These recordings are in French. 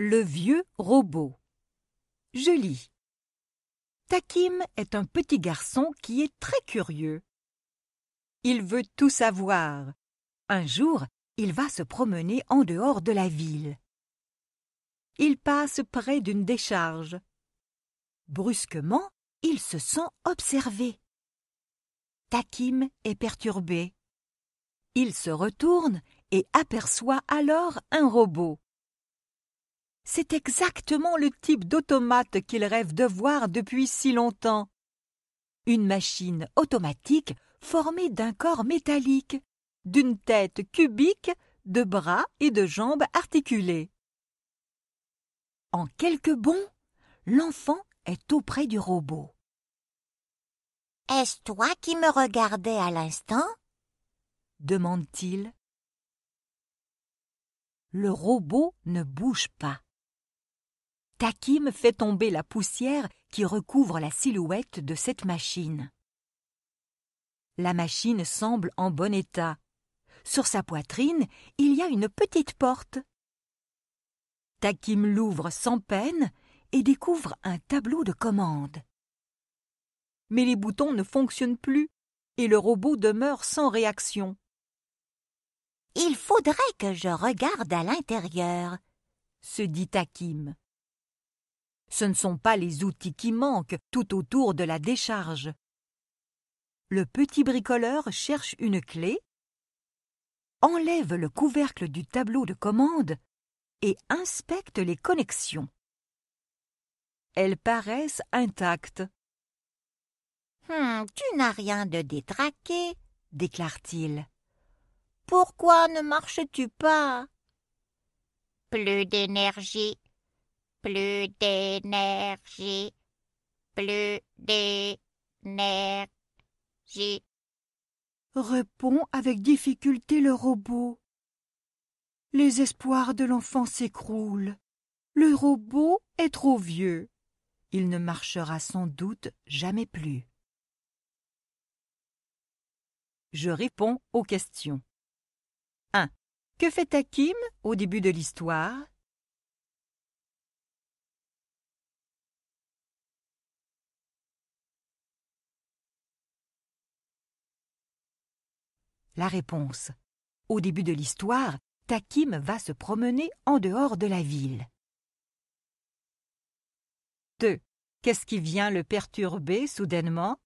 Le vieux robot. Je lis. Takim est un petit garçon qui est très curieux. Il veut tout savoir. Un jour, il va se promener en dehors de la ville. Il passe près d'une décharge. Brusquement, il se sent observé. Takim est perturbé. Il se retourne et aperçoit alors un robot. C'est exactement le type d'automate qu'il rêve de voir depuis si longtemps. Une machine automatique formée d'un corps métallique, d'une tête cubique, de bras et de jambes articulés. En quelques bonds, l'enfant est auprès du robot. Est-ce toi qui me regardais à l'instant demande-t-il. Le robot ne bouge pas. Takim fait tomber la poussière qui recouvre la silhouette de cette machine. La machine semble en bon état. Sur sa poitrine, il y a une petite porte. Takim l'ouvre sans peine et découvre un tableau de commande. Mais les boutons ne fonctionnent plus et le robot demeure sans réaction. Il faudrait que je regarde à l'intérieur, se dit Takim. Ce ne sont pas les outils qui manquent tout autour de la décharge. Le petit bricoleur cherche une clé, enlève le couvercle du tableau de commande et inspecte les connexions. Elles paraissent intactes. Hmm, tu n'as rien de détraqué, déclare-t-il. Pourquoi ne marches-tu pas Plus d'énergie, plus d'énergie, plus d'énergie. Répond avec difficulté le robot. Les espoirs de l'enfant s'écroulent. Le robot est trop vieux. Il ne marchera sans doute jamais plus. Je réponds aux questions. 1. Que fait Hakim au début de l'histoire la réponse. Au début de l'histoire, Takim va se promener en dehors de la ville. 2. Qu'est-ce qui vient le perturber soudainement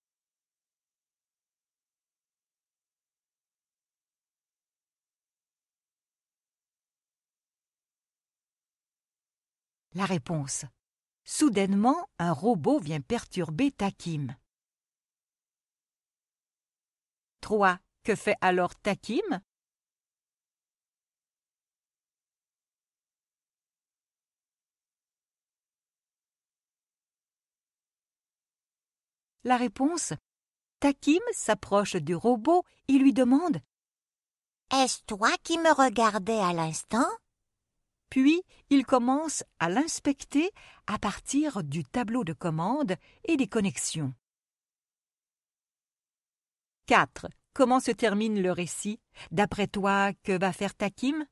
La réponse. Soudainement, un robot vient perturber Takim. 3. Que fait alors Takim La réponse Takim s'approche du robot et lui demande Est-ce toi qui me regardais à l'instant Puis il commence à l'inspecter à partir du tableau de commande et des connexions. 4. Comment se termine le récit D'après toi, que va faire Takim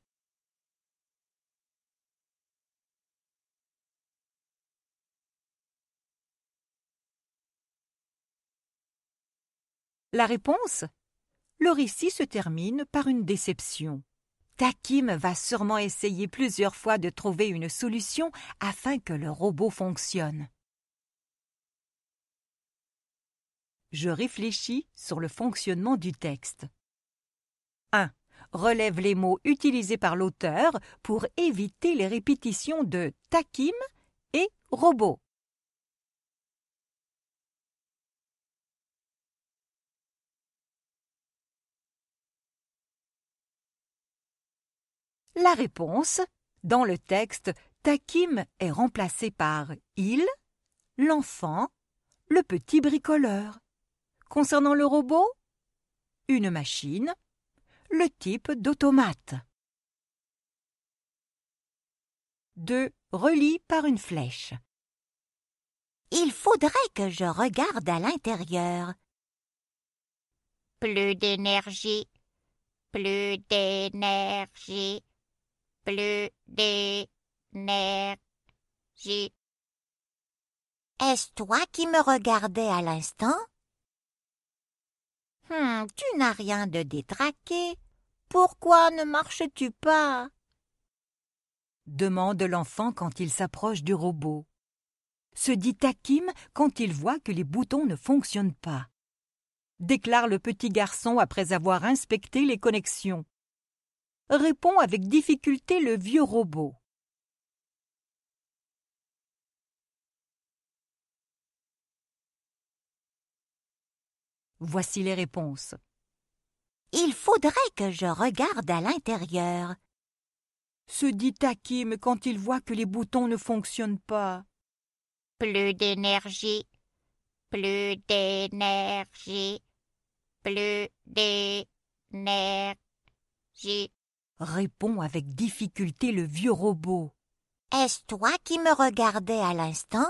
La réponse Le récit se termine par une déception. Takim va sûrement essayer plusieurs fois de trouver une solution afin que le robot fonctionne. Je réfléchis sur le fonctionnement du texte. 1. Relève les mots utilisés par l'auteur pour éviter les répétitions de takim et robot. La réponse dans le texte, Takim est remplacé par il, l'enfant, le petit bricoleur. Concernant le robot, une machine, le type d'automate. 2. Relie par une flèche. Il faudrait que je regarde à l'intérieur. Plus d'énergie, plus d'énergie, plus d'énergie. Est-ce toi qui me regardais à l'instant tu n'as rien de détraqué. Pourquoi ne marches-tu pas demande l'enfant quand il s'approche du robot. Se dit Takim quand il voit que les boutons ne fonctionnent pas. Déclare le petit garçon après avoir inspecté les connexions. Répond avec difficulté le vieux robot. Voici les réponses. Il faudrait que je regarde à l'intérieur. Se dit Hakim quand il voit que les boutons ne fonctionnent pas. Plus d'énergie, plus d'énergie, plus d'énergie. Répond avec difficulté le vieux robot. Est-ce toi qui me regardais à l'instant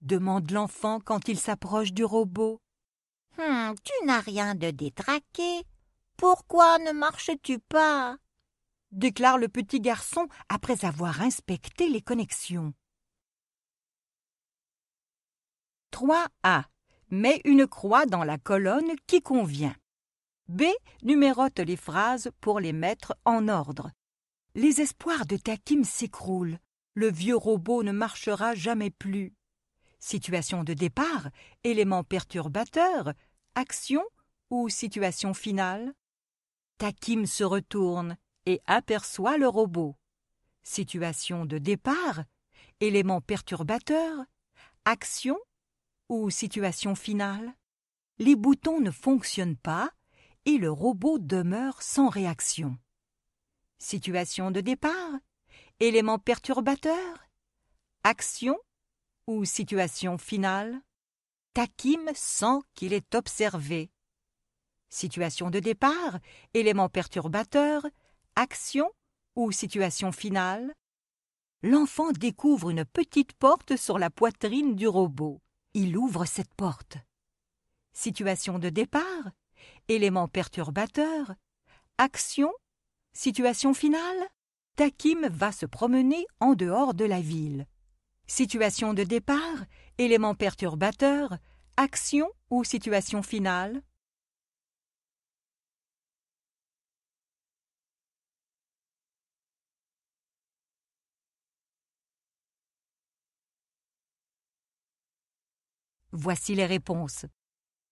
demande l'enfant quand il s'approche du robot. Hmm, tu n'as rien de détraqué. Pourquoi ne marches-tu pas déclare le petit garçon après avoir inspecté les connexions. 3A. Mets une croix dans la colonne qui convient. B. Numérote les phrases pour les mettre en ordre. Les espoirs de Takim s'écroulent. Le vieux robot ne marchera jamais plus situation de départ, élément perturbateur, action ou situation finale Takim se retourne et aperçoit le robot. Situation de départ, élément perturbateur, action ou situation finale Les boutons ne fonctionnent pas et le robot demeure sans réaction. Situation de départ, élément perturbateur, action situation finale, Takim sent qu'il est observé. Situation de départ, élément perturbateur, action ou situation finale, l'enfant découvre une petite porte sur la poitrine du robot. Il ouvre cette porte. Situation de départ, élément perturbateur, action, situation finale, Takim va se promener en dehors de la ville situation de départ, élément perturbateur, action ou situation finale Voici les réponses.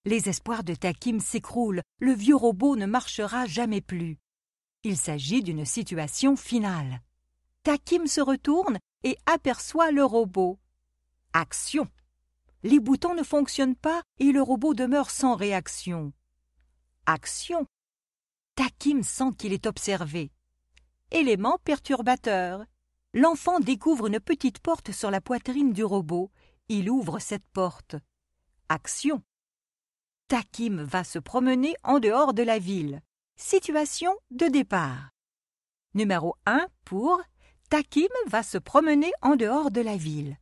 Les espoirs de Takim s'écroulent, le vieux robot ne marchera jamais plus. Il s'agit d'une situation finale. Takim se retourne et aperçoit le robot. Action. Les boutons ne fonctionnent pas et le robot demeure sans réaction. Action. Takim sent qu'il est observé. Élément perturbateur. L'enfant découvre une petite porte sur la poitrine du robot. Il ouvre cette porte. Action. Takim va se promener en dehors de la ville. Situation de départ. Numéro 1 pour Takim va se promener en dehors de la ville.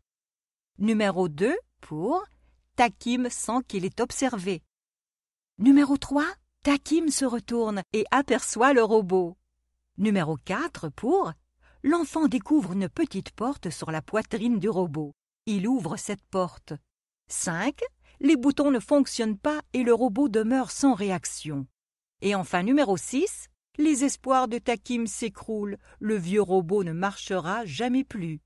Numéro 2 pour Takim sent qu'il est observé. Numéro 3 Takim se retourne et aperçoit le robot. Numéro 4 pour L'enfant découvre une petite porte sur la poitrine du robot. Il ouvre cette porte. 5. Les boutons ne fonctionnent pas et le robot demeure sans réaction. Et enfin numéro 6, les espoirs de Takim s'écroulent, le vieux robot ne marchera jamais plus.